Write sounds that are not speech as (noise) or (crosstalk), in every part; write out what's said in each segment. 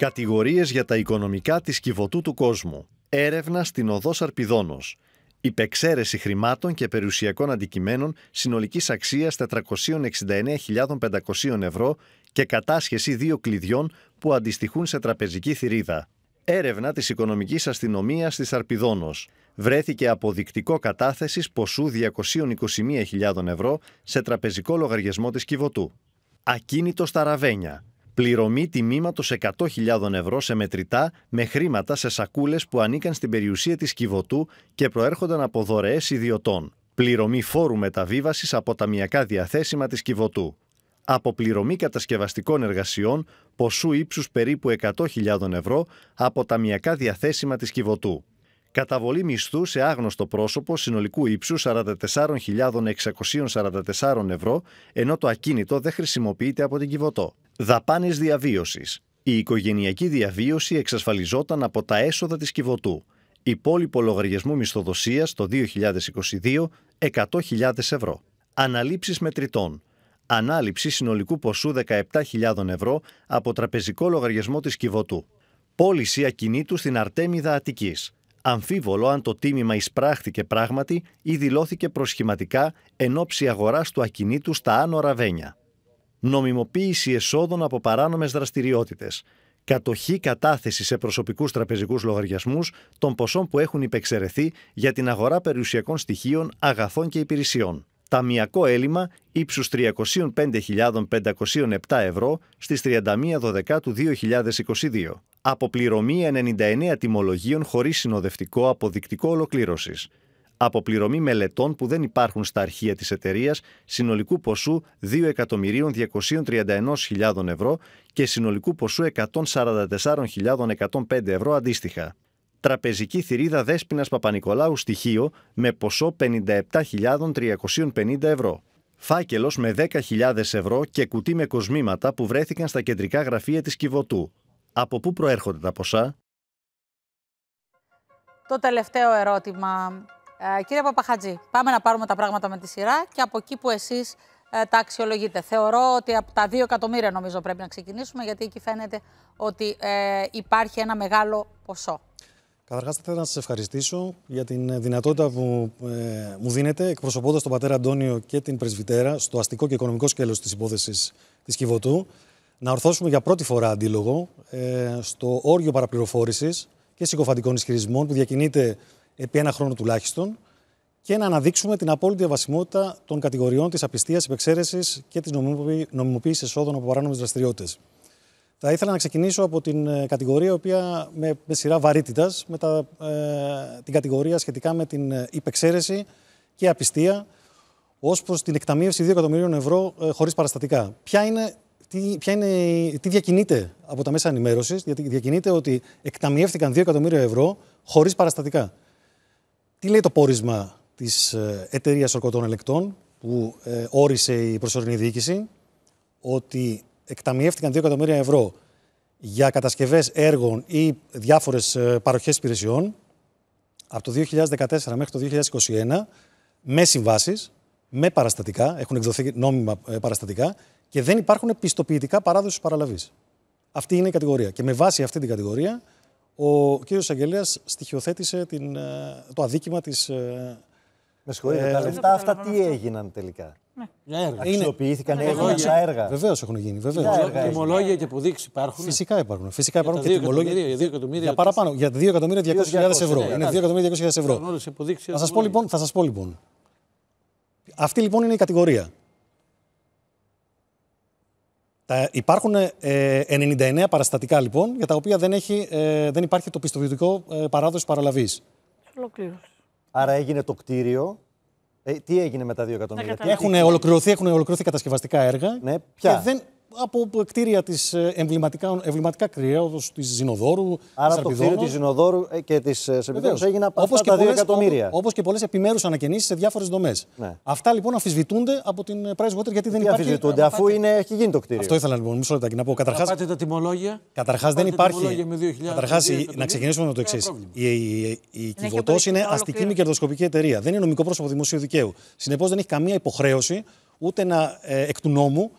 Κατηγορίες για τα οικονομικά της κυβωτού του κόσμου. Έρευνα στην οδός Σαρπιδόνος. Υπεξαίρεση χρημάτων και περιουσιακών αντικειμένων συνολικής αξίας 469.500 ευρώ και κατάσχεση δύο κλειδιών που αντιστοιχούν σε τραπεζική θηρίδα. Έρευνα της Οικονομικής Αστυνομίας της Αρπιδόνος. Βρέθηκε αποδεικτικό κατάθεσης ποσού 221.000 ευρώ σε τραπεζικό λογαριασμό της Κιβωτού. Ακίνητος στα Ραβένια. Πληρωμή τιμήματος 100.000 ευρώ σε μετρητά με χρήματα σε σακούλες που ανήκαν στην περιουσία της Κιβωτού και προέρχονταν από δωρεές ιδιωτών. Πληρωμή φόρου μεταβίβασης από μιακά διαθέσιμα της Κιβωτού. Αποπληρωμή κατασκευαστικών εργασιών ποσού ύψους περίπου 100.000 ευρώ από μιακά διαθέσιμα της Κιβωτού καταβολή μισθού σε άγνωστο πρόσωπο συνολικού ύψου 44.644 ευρώ, ενώ το ακίνητο δεν χρησιμοποιείται από την Κιβωτό. Δαπάνες διαβίωσης. Η οικογενειακή διαβίωση εξασφαλιζόταν από τα έσοδα της Κιβωτού. Υπόλοιπο λογαριασμού μισθοδοσίας το 2022 100.000 ευρώ. Αναλήψεις μετρητών. Ανάληψη συνολικού ποσού 17.000 ευρώ από τραπεζικό λογαριασμό της Κιβωτού. Πώληση ακινήτου στην Αρτέμιδα Αττικής αμφίβολο αν το τίμημα εισπράχθηκε πράγματι ή δηλώθηκε προσχηματικά εν ώψη αγοράς του ακινήτου στα Άνω Ραβένια. Νομιμοποίηση εσόδων από παράνομες δραστηριότητες. Κατοχή κατάθεσης σε προσωπικούς τραπεζικούς λογαριασμούς των ποσών που έχουν υπεξαιρεθεί για την αγορά περιουσιακών στοιχείων, αγαθών και υπηρεσιών. Ταμιακό έλλειμμα ύψους 305.507 ευρώ στις 31 Δεκάτου 2022. Αποπληρωμή 99 τιμολογίων χωρίς συνοδευτικό αποδεικτικό ολοκλήρωσης. Αποπληρωμή μελετών που δεν υπάρχουν στα αρχεία της εταιρείας συνολικού ποσού 2.231.000 ευρώ και συνολικού ποσού 144.105 ευρώ αντίστοιχα. Τραπεζική θηρίδα Δέσποινας Παπα-Νικολάου στοιχείο με ποσό 57.350 ευρώ. Φάκελος με 10.000 ευρώ και κουτί με κοσμήματα που βρέθηκαν στα κεντρικά γραφεία της Κιβωτού από πού προέρχονται τα ποσά. Το τελευταίο ερώτημα. Ε, κύριε Παπαχατζή, πάμε να πάρουμε τα πράγματα με τη σειρά και από εκεί που εσείς ε, τα αξιολογείτε. Θεωρώ ότι από τα 2 εκατομμύρια νομίζω πρέπει να ξεκινήσουμε, γιατί εκεί φαίνεται ότι ε, υπάρχει ένα μεγάλο ποσό. Καταρχάς θα ήθελα να σας ευχαριστήσω για την δυνατότητα που ε, μου δίνετε εκπροσωπώντας τον πατέρα Αντώνιο και την πρεσβυτέρα στο αστικό και οικονομικό σκέλος της υπόθεσης της Κιβωτού να ορθώσουμε για πρώτη φορά αντίλογο ε, στο όριο παραπληροφόρησης και συγκοφαντικών ισχυρισμών που διακινείται επί ένα χρόνο τουλάχιστον και να αναδείξουμε την απόλυτη ευασιμότητα των κατηγοριών της απιστίας, υπεξαίρεσης και της νομιμοποίησης εσόδων από παράνομες δραστηριότητες. Θα ήθελα να ξεκινήσω από την ε, κατηγορία, η οποία με, με σειρά βαρύτητας, με τα, ε, την κατηγορία σχετικά με την ε, υπεξαίρεση και απιστία ως προς την εκταμείευση 2 εκατομμυρίων ευρώ ε, χωρίς παραστατικά. Ποια είναι τι, ποια είναι, τι διακινείται από τα μέσα ενημέρωσης, γιατί διακινείται ότι εκταμιεύτηκαν 2 εκατομμύρια ευρώ χωρίς παραστατικά. Τι λέει το πόρισμα της ε, εταιρείας ορκωτών ελεκτών που ε, όρισε η προσωρινή διοίκηση, ότι εκταμιεύτηκαν 2 εκατομμύρια ευρώ για κατασκευές έργων ή διάφορες παροχές υπηρεσιών από το 2014 μέχρι το 2021 με συμβάσεις, με παραστατικά, έχουν εκδοθεί νόμιμα ε, παραστατικά και δεν υπάρχουν πιστοποιητικά παράδοσης παραλαβής. Αυτή είναι η κατηγορία. Και με βάση αυτή την κατηγορία, ο κ. Αγγελέας στοιχειοθέτησε την, ε, το αδίκημα της. Ε, με συγχωρείτε, ε, τα λεφτά αυτά τι έγιναν τελικά. Ναι. Έργα. Αξιοποιήθηκαν είναι... έργα έργα. Βεβαίως έχουν γίνει. Βεβαίως. τιμολόγια και αποδείξεις υπάρχουν. Φυσικά υπάρχουν. Φυσικά υπάρχουν και τιμολόγια. Για, για παραπάνω. Για 2.200.000 ευρώ. Ναι. Είναι 2.200.000 ευρώ. Θα σας πω λοιπόν. Θα σας πω, λοιπόν. Αυτή λοιπόν είναι η κατηγορία. Υπάρχουν 99 ε, παραστατικά λοιπόν, για τα οποία δεν, έχει, ε, δεν υπάρχει το πιστοποιητικό ε, παράδοση παραλαβής. Ολοκλήρωση. Άρα έγινε το κτίριο. τι έγινε με τα δύο εκατομμύρια. Έχουν ολοκληρωθεί, έχουν ολοκληρωθεί κατασκευαστικά έργα. Ναι, από κτίρια της ε, εμβληματικά, εμβληματικά κρυέοδο της Ζινοδόρου. Άρα της το κτίριο της Ζινοδόρου ε, και της ε, Σερπιδόνου έγινε από όπως αυτά τα δύο εκατομμύρια. Όπως και πολλές επιμέρους ανακαινήσεις σε διάφορες δομές. Ναι. Αυτά λοιπόν αφισβητούνται από την Water γιατί δεν υπάρχει. Αμφισβητούνται αφού είναι, έχει γίνει το κτίριο. Αυτό ήθελα λοιπόν μισό λεπτάκι να πω. να Πάτε τα τιμολόγια. Καταρχάς δεν υπάρχει. Καταρχά να ξεκινήσουμε με το εξή. Η Κιβωτό είναι αστική μη κερδοσκοπική εταιρεία. Δεν είναι νομικό πρόσωπο δημοσίου δικαίου. Συνεπώς δεν έχει καμία υποχρέωση ούτε να, εκ του νόμου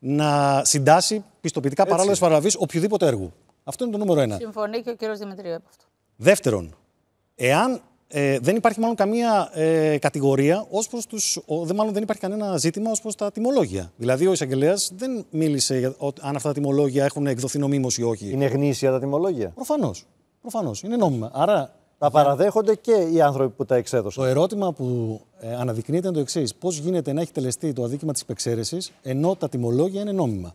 να συντάσει πιστοποιητικά παράλογε παραλαβή οποιοδήποτε έργου. Αυτό είναι το νούμερο ένα. Συμφωνεί και ο κύριος Δημητρίου από αυτό. Δεύτερον, εάν ε, δεν υπάρχει μάλλον καμία ε, κατηγορία ως προς τους. μάλλον δεν υπάρχει κανένα ζήτημα ως προς τα τιμολόγια. Δηλαδή, ο εισαγγελέας δεν μίλησε για, αν αυτά τα τιμολόγια έχουν εκδοθεί νομίμως ή όχι. Είναι γνήσια τα τιμολόγια. Προφανώς. Προφανώς. Είναι νόμιμα. Άρα τα παραδέχονται και οι άνθρωποι που τα εξέδωσαν. Το ερώτημα που ε, αναδεικνύεται είναι το εξής. Πώς γίνεται να έχει τελεστεί το αδίκημα της υπεξαίρεσης ενώ τα τιμολόγια είναι νόμιμα.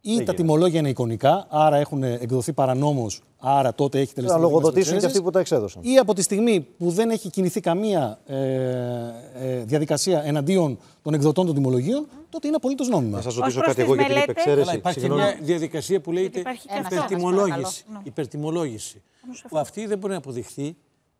Ή τα τιμολόγια είναι εικονικά, άρα έχουν εκδοθεί παρανόμως, άρα τότε έχει τελεστεί. Να λογοδοτήσουν και αυτοί που τα εξέδωσαν. Ή από τη στιγμή που δεν έχει κινηθεί καμία ε, ε, διαδικασία εναντίον των εκδοτών των τιμολογίων, τότε είναι απολύτως νόμιμα. Θα σας ρωτήσω κάτι εγώ για την υπεξαίρεση. Υπάρχει μια διαδικασία που λέγεται υπερτιμολόγηση. υπερτιμολόγηση. Που αυτή δεν μπορεί να αποδειχθεί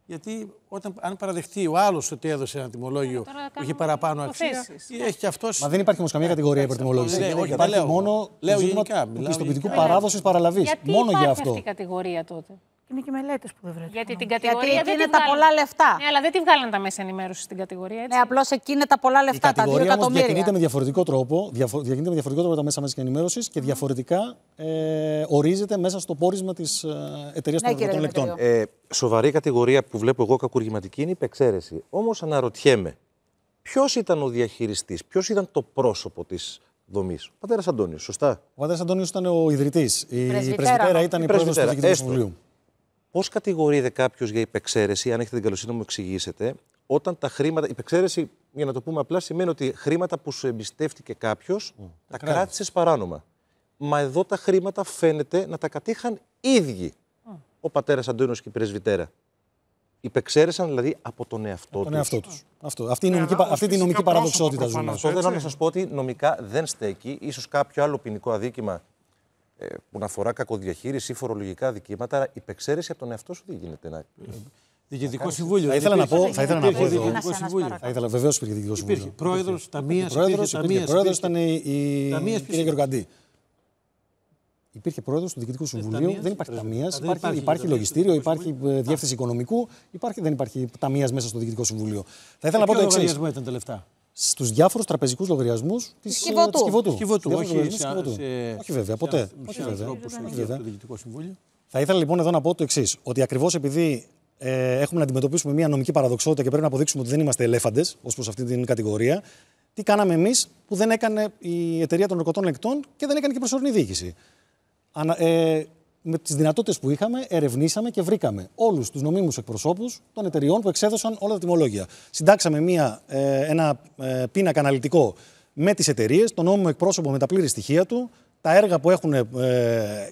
γιατί όταν, αν παραδεχτεί ο άλλος ότι έδωσε ένα τιμολόγιο ε, που είχε παραπάνω αξία, έχει και αυτός. Μα δεν υπάρχει όμως καμία κατηγορία υπερτιμολόγηση. όχι, υπάρχει μόνο λέω, το πιστοποιητικού παράδοσης παραλαβής. Μόνο για αυτό. Αυτή η κατηγορία τότε. Είναι και μελέτες που δεν βρέθηκαν. Γιατί την κατηγορία Γιατί δεν είναι τα βγάλαν... πολλά λεφτά. Ναι, αλλά δεν τη βγάλανε τα μέσα ενημέρωσης στην κατηγορία. Έτσι. Ναι, απλώς εκεί είναι τα πολλά λεφτά, Η τα δύο εκατομμύρια. Διακινείται με διαφορετικό τρόπο, διακινείται με διαφορετικό τρόπο τα μέσα μαζικής ενημέρωσης και διαφορετικά ε, ορίζεται μέσα στο πόρισμα της ε, εταιρείας ναι, των Λεκτών. Ε, σοβαρή κατηγορία που βλέπω εγώ κακουργηματική είναι η υπεξαίρεση. Όμως αναρωτιέμαι, ποιος ήταν ο διαχειριστής, ποιος ήταν το πρόσωπο της δομής. Ο πατέρας Αντώνιος, σωστά. Ο πατέρας Αντώνιος ήταν ο ιδρυτής. Η πρεσβυτέρα ναι. ήταν η πρόεδρος του Διοικητικού Συμβουλίου. Πώς κατηγορείται κάποιος για υπεξαίρεση, αν έχετε την καλοσύνη να μου εξηγήσετε, όταν τα χρήματα. Υπεξαίρεση, για να το πούμε απλά, σημαίνει ότι χρήματα που σου εμπιστεύτηκε κάποιος, τα κράτησες παράνομα. Μα εδώ τα χρήματα φαίνεται να τα κατήχαν ίδιοι. Ο πατέρας Αντώνιος και η πρεσβυτέρα. Υπεξαίρεσαν δηλαδή από τον εαυτό του. Τον Αυτή, είναι η ε, αυτή τη νομική παραδοξότητα ζούμε. Αυτό θέλω να σας πω ότι νομικά δεν στέκει. σω κάποιο άλλο ποινικό αδίκημα ε, που να αφορά κακοδιαχείριση ή φορολογικά δικήματα, υπεξαίρεση από τον εαυτό σου δεν γίνεται να. Διοικητικό Συμβούλιο. Θα ήθελα να πω. Θα ήθελα να πω. Διοικητικό Συμβούλιο. Θα ήθελα βεβαίως υπήρχε Διοικητικό Συμβούλιο. Πρόεδρος, ταμείας. Πρόεδρος ήταν η κυρία Γεωργαντή. Υπήρχε πρόεδρος του Διοικητικού ε, Συμβουλίου, δεν υπάρχει ταμεία. Υπάρχει, λογιστήριο, υπάρχει ε, διεύθυνση οικονομικού. Υπάρχει, δεν υπάρχει ταμείας μέσα στο Διοικητικό Συμβούλιο. Θα ήθελα να πω το εξή στους διάφορους τραπεζικούς λογαριασμούς της Κιβωτού. Κιβωτού. Όχι βέβαια, ποτέ. Όχι βέβαια. Θα ήθελα λοιπόν εδώ να πω το εξής, ότι ακριβώς επειδή ε, έχουμε να αντιμετωπίσουμε μια νομική παραδοξότητα και πρέπει να αποδείξουμε ότι δεν είμαστε ελέφαντες ως προς αυτή την κατηγορία, τι κάναμε εμείς που δεν έκανε η εταιρεία των ορκωτών λεκτών και δεν έκανε και προσωρινή διοίκηση. Ανα, ε, με τις δυνατότητες που είχαμε, ερευνήσαμε και βρήκαμε όλους τους νομίμους εκπροσώπους των εταιριών που εξέδωσαν όλα τα τιμολόγια. Συντάξαμε μία, ε, ένα ε, πίνακα αναλυτικό με τις εταιρείες, τον νόμιμο εκπρόσωπο με τα πλήρη στοιχεία του, τα έργα που έχουν ε,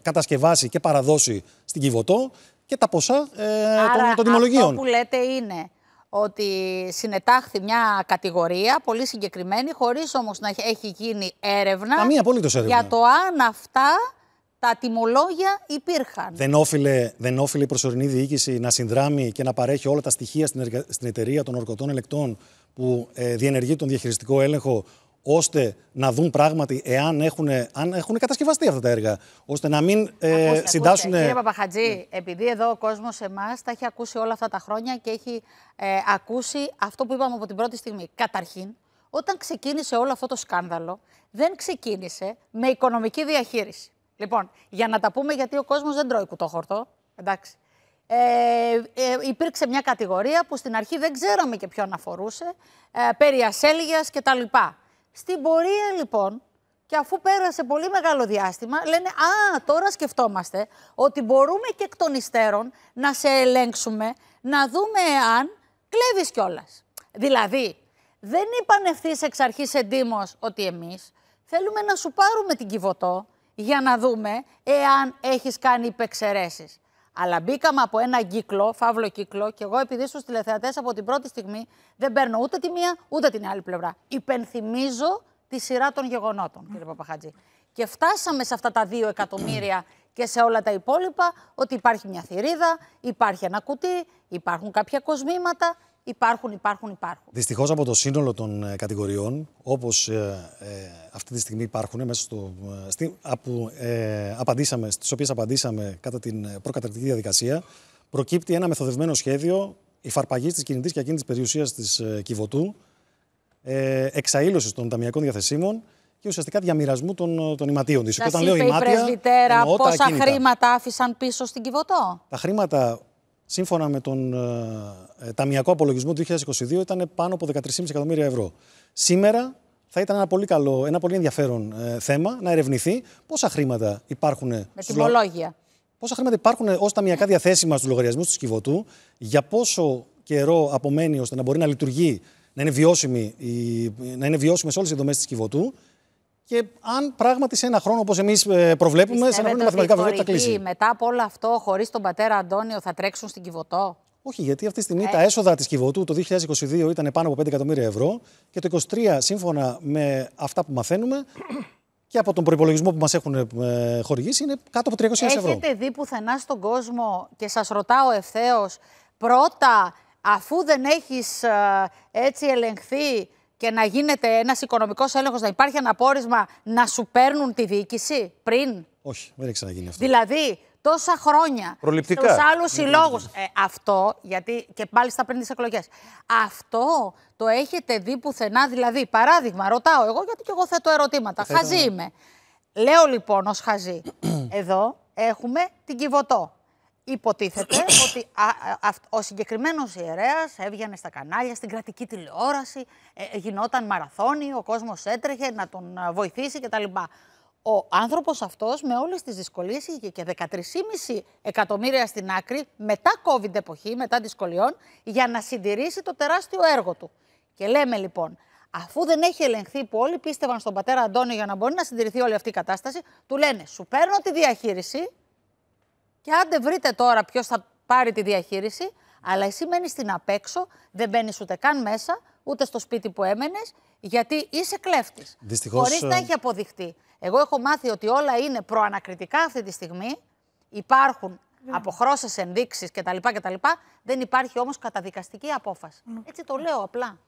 κατασκευάσει και παραδώσει στην Κιβωτό και τα ποσά των, των τιμολογίων. Αυτό που λέτε είναι ότι συνετάχθη μια κατηγορία πολύ συγκεκριμένη, χωρίς όμως να έχει γίνει έρευνα, έρευνα. για το αν αυτά τα τιμολόγια υπήρχαν. Δεν όφιλε, δεν όφιλε η προσωρινή διοίκηση να συνδράμει και να παρέχει όλα τα στοιχεία στην, εργα... στην εταιρεία των ορκωτών ελεκτών που ε, διενεργεί τον διαχειριστικό έλεγχο, ώστε να δουν πράγματι εάν έχουν, αν έχουν κατασκευαστεί αυτά τα έργα. Ώστε να μην ε, συντάσσουν. Κύριε Παπαχατζή, επειδή εδώ ο κόσμος εμάς τα έχει ακούσει όλα αυτά τα χρόνια και έχει ε, ακούσει αυτό που είπαμε από την πρώτη στιγμή. Καταρχήν, όταν ξεκίνησε όλο αυτό το σκάνδαλο, δεν ξεκίνησε με οικονομική διαχείριση. Λοιπόν, για να τα πούμε, γιατί ο κόσμος δεν τρώει κουτόχορτο. Εντάξει. Ε, ε, υπήρξε μια κατηγορία που στην αρχή δεν ξέραμε και ποιον αφορούσε, ε, περί ασέλγειας και τα λοιπά. Στην πορεία λοιπόν, και αφού πέρασε πολύ μεγάλο διάστημα, λένε «Α, τώρα σκεφτόμαστε ότι μπορούμε και εκ των υστέρων να σε ελέγξουμε, να δούμε αν κλέβεις κιόλας. Δηλαδή, δεν είπαν ευθύς εξ αρχής εντύμως ότι εμείς θέλουμε να σου πάρουμε την κυβωτό, για να δούμε εάν έχεις κάνει υπεξαιρέσεις. Αλλά μπήκαμε από ένα κύκλο, φαύλο κύκλο, και εγώ επειδή στους τηλεθεατές από την πρώτη στιγμή δεν παίρνω ούτε τη μία ούτε την άλλη πλευρά. Υπενθυμίζω τη σειρά των γεγονότων, κύριε Παπαχατζή. Και φτάσαμε σε αυτά τα δύο εκατομμύρια και σε όλα τα υπόλοιπα ότι υπάρχει μια θηρίδα, υπάρχει ένα κουτί, υπάρχουν κάποια κοσμήματα. Υπάρχουν, υπάρχουν, υπάρχουν. Δυστυχώς από το σύνολο των ε, κατηγοριών, όπως ε, ε, αυτή τη στιγμή υπάρχουν, μέσα στο, από, απαντήσαμε, στις οποίες απαντήσαμε κατά την προκαταρκτική διαδικασία, προκύπτει ένα μεθοδευμένο σχέδιο υφαρπαγής της κινητής και ακίνητης περιουσίας της ε, Κιβωτού, ε, εξαήλωσης των ταμιακών διαθεσίμων και ουσιαστικά διαμοιρασμού των, των ηματίων της. Όταν λέω ημάτια. η πρεσβυτέρα πόσα χρήματα άφησαν πίσω στην Κιβωτό. Τα χρήματα σύμφωνα με τον ε, ε, ταμιακό απολογισμό του 2022 ήταν πάνω από 13,5 εκατομμύρια ευρώ. Σήμερα θα ήταν ένα πολύ, καλό, ένα πολύ ενδιαφέρον ε, θέμα να ερευνηθεί πόσα χρήματα υπάρχουν. Με τιμολόγια. Πόσα χρήματα υπάρχουν ως ταμιακά διαθέσιμα στους λογαριασμούς του Σκιβωτού, για πόσο καιρό απομένει ώστε να μπορεί να λειτουργεί, να είναι, βιώσιμη, η... να είναι βιώσιμες όλες οι δομές της Σκιβωτού και αν πράγματι σε ένα χρόνο, όπως εμείς ε, προβλέπουμε, σε ένα χρόνο μαθηματικά βέβαια θα κλείσει. Μετά από όλο αυτό, χωρίς τον πατέρα Αντώνιο, θα τρέξουν στην Κιβωτό. Όχι, γιατί αυτή τη στιγμή ε. τα έσοδα της Κιβωτού το 2022 ήταν πάνω από 5 εκατομμύρια ευρώ και το 2023, σύμφωνα με αυτά που μαθαίνουμε, (clears throat) και από τον προπολογισμό που μας έχουν ε, χορηγήσει, είναι κάτω από 300 ευρώ. Έχετε δει πουθενά στον κόσμο και σας ρωτάω ευθέως, πρώτα, αφού δεν έχεις ε, έτσι ελεγχθεί και να γίνεται ένας οικονομικός έλεγχος, να υπάρχει ένα πόρισμα να σου παίρνουν τη διοίκηση πριν. Όχι, δεν έχει ξαναγίνει αυτό. Δηλαδή, τόσα χρόνια Προληπτικά. στους άλλους ναι, ναι, ναι. συλλόγους. Ε, αυτό, γιατί και στα πριν τις εκλογές. Αυτό το έχετε δει πουθενά, δηλαδή, παράδειγμα, ρωτάω εγώ, γιατί και εγώ θέτω ερωτήματα. Ε, χαζή είμαι. Λέω λοιπόν ως χαζή, (clears throat) εδώ έχουμε την Κιβωτό. Υποτίθεται (coughs) ότι ο συγκεκριμένος ιερέας έβγαινε στα κανάλια, στην κρατική τηλεόραση, ε, ε γινόταν μαραθώνι, ο κόσμος έτρεχε να τον ε, βοηθήσει κτλ. Ο άνθρωπος αυτός με όλες τις δυσκολίες είχε και 13,5 εκατομμύρια στην άκρη μετά COVID εποχή, μετά δυσκολιών, για να συντηρήσει το τεράστιο έργο του. Και λέμε λοιπόν, αφού δεν έχει ελεγχθεί που όλοι πίστευαν στον πατέρα Αντώνιο για να μπορεί να συντηρηθεί όλη αυτή η κατάσταση, του λένε σου παίρνω τη διαχείριση, και άντε βρείτε τώρα ποιος θα πάρει τη διαχείριση, αλλά εσύ μένεις στην απέξω, δεν μπαίνεις ούτε καν μέσα, ούτε στο σπίτι που έμενες, γιατί είσαι κλέφτης. Δυστυχώς. Χωρίς να ε, έχει αποδειχτεί. Εγώ έχω μάθει ότι όλα είναι προανακριτικά αυτή τη στιγμή. Υπάρχουν yeah. αποχρώσεις ενδείξεις κτλ, Δεν υπάρχει όμως καταδικαστική απόφαση. Ναι. Έτσι το λέω απλά.